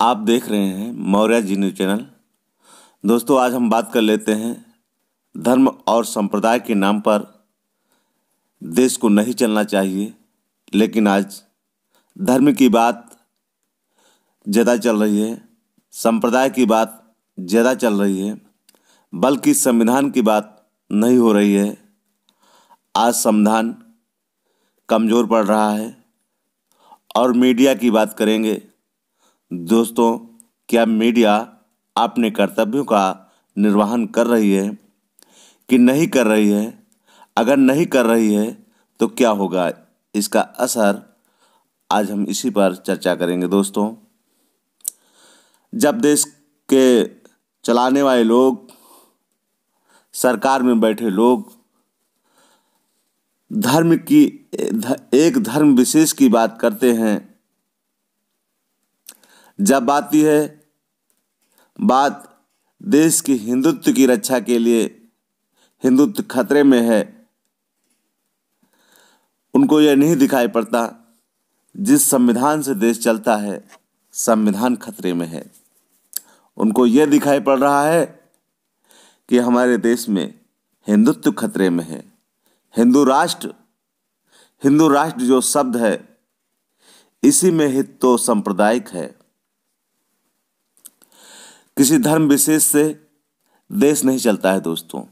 आप देख रहे हैं मौर्य जी न्यूज चैनल दोस्तों आज हम बात कर लेते हैं धर्म और संप्रदाय के नाम पर देश को नहीं चलना चाहिए लेकिन आज धर्म की बात ज़्यादा चल रही है संप्रदाय की बात ज़्यादा चल रही है बल्कि संविधान की बात नहीं हो रही है आज संविधान कमज़ोर पड़ रहा है और मीडिया की बात करेंगे दोस्तों क्या मीडिया अपने कर्तव्यों का निर्वहन कर रही है कि नहीं कर रही है अगर नहीं कर रही है तो क्या होगा इसका असर आज हम इसी पर चर्चा करेंगे दोस्तों जब देश के चलाने वाले लोग सरकार में बैठे लोग धर्म की एक धर्म विशेष की बात करते हैं जब आती है बात देश की हिंदुत्व की रक्षा के लिए हिंदुत्व खतरे में है उनको यह नहीं दिखाई पड़ता जिस संविधान से देश चलता है संविधान खतरे में है उनको यह दिखाई पड़ रहा है कि हमारे देश में हिंदुत्व खतरे में है हिंदू राष्ट्र हिंदू राष्ट्र जो शब्द है इसी में हित तो सांप्रदायिक है किसी धर्म विशेष से देश नहीं चलता है दोस्तों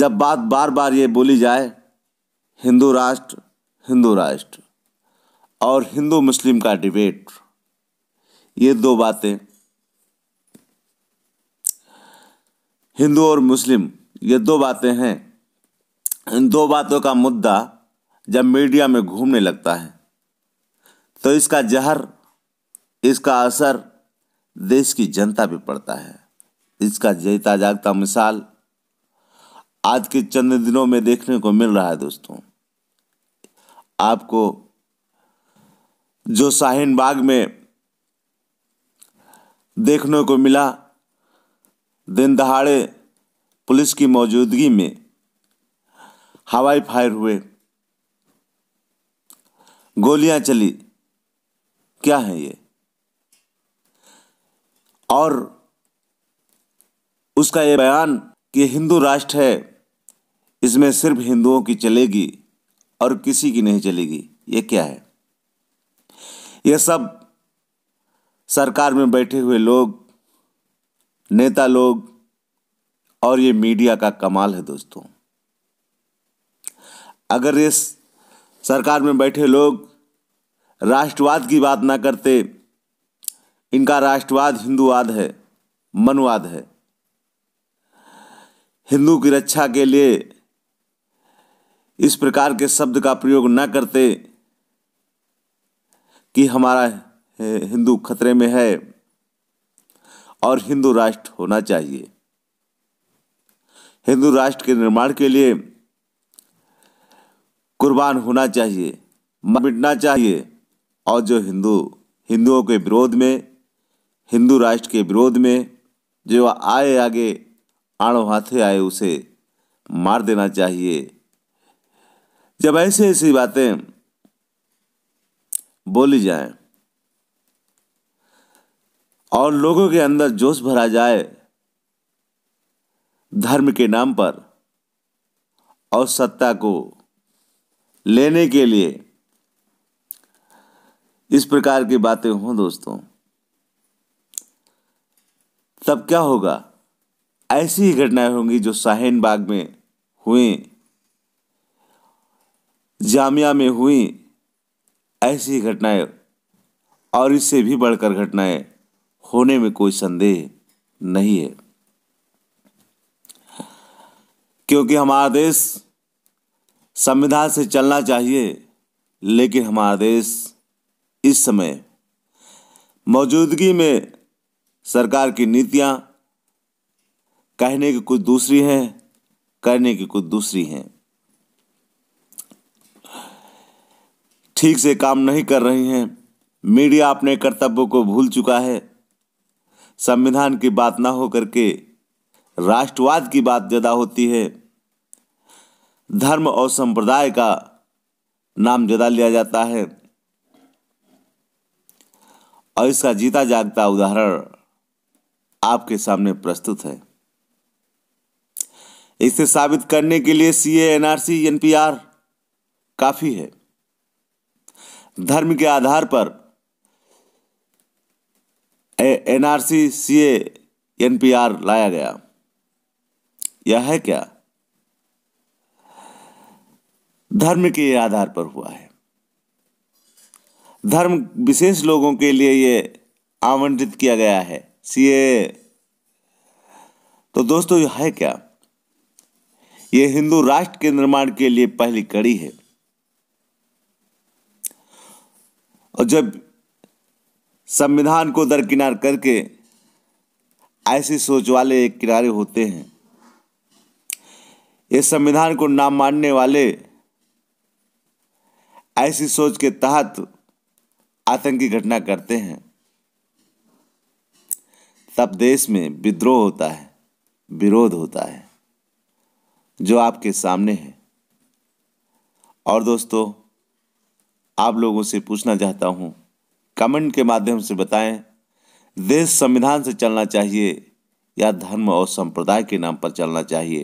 जब बात बार बार ये बोली जाए हिंदू राष्ट्र हिंदू राष्ट्र और हिंदू मुस्लिम का डिबेट ये दो बातें हिंदू और मुस्लिम ये दो बातें हैं इन दो बातों का मुद्दा जब मीडिया में घूमने लगता है तो इसका जहर इसका असर देश की जनता भी पड़ता है इसका जीता जागता मिसाल आज के चंद दिनों में देखने को मिल रहा है दोस्तों आपको जो शाहीन बाग में देखने को मिला दिन दहाड़े पुलिस की मौजूदगी में हवाई फायर हुए गोलियां चली क्या है ये और उसका यह बयान कि हिंदू राष्ट्र है इसमें सिर्फ हिंदुओं की चलेगी और किसी की नहीं चलेगी ये क्या है यह सब सरकार में बैठे हुए लोग नेता लोग और ये मीडिया का कमाल है दोस्तों अगर इस सरकार में बैठे लोग राष्ट्रवाद की बात ना करते इनका राष्ट्रवाद हिंदूवाद है मनवाद है हिंदू की रक्षा के लिए इस प्रकार के शब्द का प्रयोग न करते कि हमारा हिंदू खतरे में है और हिंदू राष्ट्र होना चाहिए हिंदू राष्ट्र के निर्माण के लिए कुर्बान होना चाहिए मिटना चाहिए और जो हिंदू हिंदुओं के विरोध में हिंदू राष्ट्र के विरोध में जो आए आगे आड़ों हाथे आए उसे मार देना चाहिए जब ऐसी ऐसी बातें बोली जाए और लोगों के अंदर जोश भरा जाए धर्म के नाम पर और सत्ता को लेने के लिए इस प्रकार की बातें हों दोस्तों तब क्या होगा ऐसी ही घटनाएं होंगी जो शाहीन बाग में हुई जामिया में हुई ऐसी ही घटनाएं और इससे भी बढ़कर घटनाएं होने में कोई संदेह नहीं है क्योंकि हमारा देश संविधान से चलना चाहिए लेकिन हमारा देश इस समय मौजूदगी में सरकार की नीतियां कहने की कुछ दूसरी हैं करने की कुछ दूसरी हैं ठीक से काम नहीं कर रही हैं मीडिया अपने कर्तव्यों को भूल चुका है संविधान की बात ना हो करके राष्ट्रवाद की बात ज़्यादा होती है धर्म और संप्रदाय का नाम ज़्यादा लिया जाता है और इसका जीता जागता उदाहरण आपके सामने प्रस्तुत है इसे साबित करने के लिए सीए एनआरसी एनपीआर काफी है धर्म के आधार पर एनआरसी सीए एनपीआर लाया गया यह है क्या धर्म के आधार पर हुआ है धर्म विशेष लोगों के लिए यह आवंटित किया गया है सीए तो दोस्तों यह है क्या यह हिंदू राष्ट्र के निर्माण के लिए पहली कड़ी है और जब संविधान को दरकिनार करके ऐसी सोच वाले एक किनारे होते हैं ये संविधान को ना मानने वाले ऐसी सोच के तहत आतंकी घटना करते हैं तब देश में विद्रोह होता है विरोध होता है जो आपके सामने है और दोस्तों आप लोगों से पूछना चाहता हूं कमेंट के माध्यम से बताएं देश संविधान से चलना चाहिए या धर्म और संप्रदाय के नाम पर चलना चाहिए